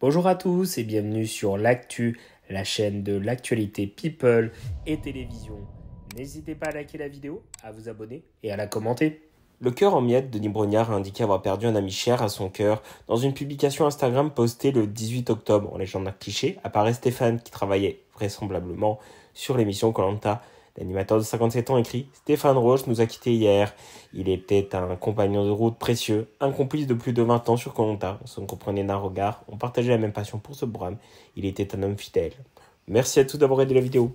Bonjour à tous et bienvenue sur l'actu, la chaîne de l'actualité people et télévision. N'hésitez pas à liker la vidéo, à vous abonner et à la commenter. Le cœur en miettes, de Brognard a indiqué avoir perdu un ami cher à son cœur. Dans une publication Instagram postée le 18 octobre, en légende d'un cliché, apparaît Stéphane qui travaillait vraisemblablement sur l'émission Colanta. L'animateur de 57 ans écrit Stéphane Roche nous a quittés hier. Il était un compagnon de route précieux, un complice de plus de 20 ans sur Colonta. On se comprenait d'un regard, on partageait la même passion pour ce brame. Il était un homme fidèle. Merci à tous d'avoir aidé la vidéo.